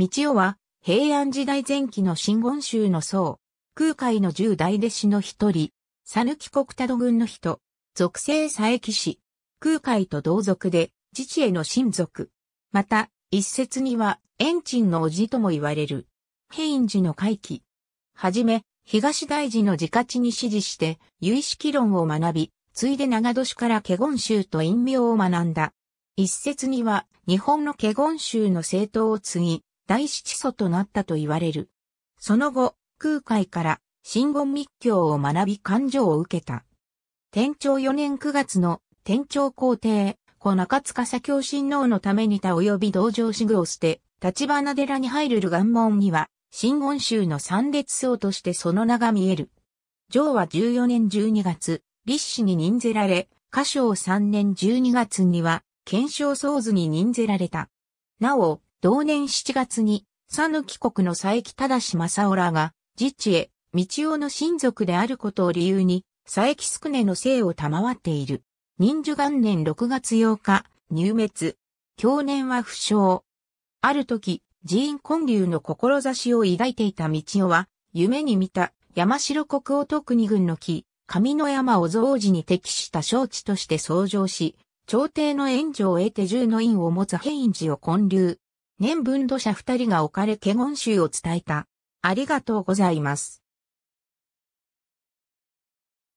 道夫は平安時代前期の真言宗の僧、空海の十大弟子の一人、さぬき国多度軍の人、属性佐伯氏、空海と同族で、父への親族。また、一説には、遠鎮の叔父とも言われる。平院寺の回帰。はじめ、東大寺の自家地に指示して、有識論を学び、ついで長年から華厳宗と陰陽を学んだ。一説には、日本の華厳宗の政党を継ぎ、第七祖となったと言われる。その後、空海から真言密教を学び感情を受けた。天朝4年9月の天朝皇帝、小中塚左京親王のために他及び道場志具を捨て、立花寺に入る願門には、真言宗の三列僧としてその名が見える。上は14年12月、立志に任ぜられ、歌唱3年12月には、検証僧図に任ぜられた。なお、同年7月に、讃岐国の佐伯忠正夫らが、実地へ、道夫の親族であることを理由に、佐伯宿根の姓を賜っている。忍寿元年6月8日、入滅。去年は不詳。ある時、寺院建立の志を抱いていた道夫は、夢に見た山城国王徳国軍の木、上野山を造寺に適した招致として創上し、朝廷の援助を得て銃の院を持つ変院寺を建立。年分土者二人が置かれ華厳宗を伝えた。ありがとうございます。